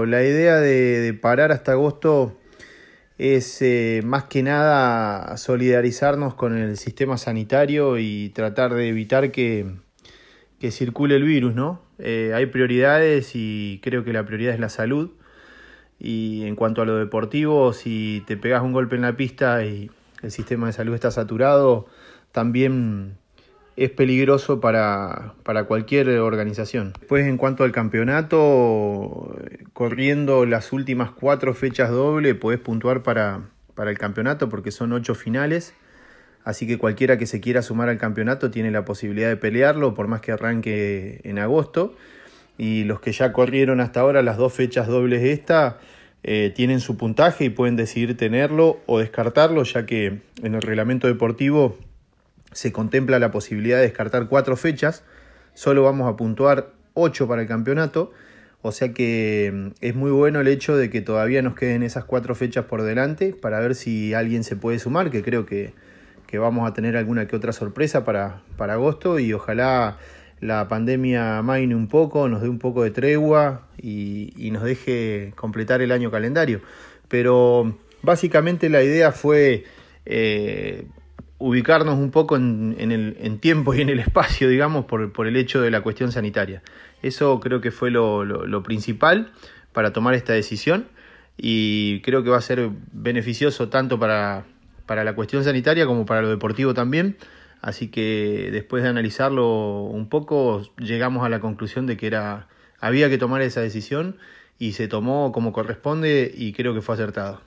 La idea de, parar hasta agosto es eh, más que nada solidarizarnos con el sistema sanitario y tratar de evitar que, circule el virus, ¿no? Eh, hay prioridades y creo que la prioridad es la salud. Y en cuanto a lo deportivo, si te pegas un golpe en la pista y el sistema de salud está saturado, también es peligroso para, cualquier organización. Después en cuanto al campeonato, corriendo las últimas cuatro fechas doble, puedes puntuar para, para el campeonato porque son ocho finales. Así que cualquiera que se quiera sumar al campeonato tiene la posibilidad de pelearlo, por más que arranque en agosto. Y los que ya corrieron hasta ahora las dos fechas dobles de esta, eh, tienen su puntaje y pueden decidir tenerlo o descartarlo, ya que en el reglamento deportivo se contempla la posibilidad de descartar cuatro fechas, solo vamos a puntuar ocho para el campeonato, o sea que mm, es muy bueno el hecho de que todavía nos queden esas cuatro fechas por delante para ver si alguien se puede sumar, que creo que, vamos a tener alguna que otra sorpresa para, para agosto y ojalá la pandemia maine un poco, nos dé un poco de tregua y, nos deje completar el año calendario. Pero mm, básicamente la idea fue eh, ubicarnos un poco en, el en tiempo y en el espacio, digamos, por, por, el hecho de la cuestión sanitaria. Eso creo que fue lo, principal para tomar esta decisión y creo que va a ser beneficioso tanto para, para la cuestión sanitaria como para lo deportivo también. Así que después de analizarlo un poco, llegamos a la conclusión de que era, había que tomar esa decisión y se tomó como corresponde y creo que fue acertado.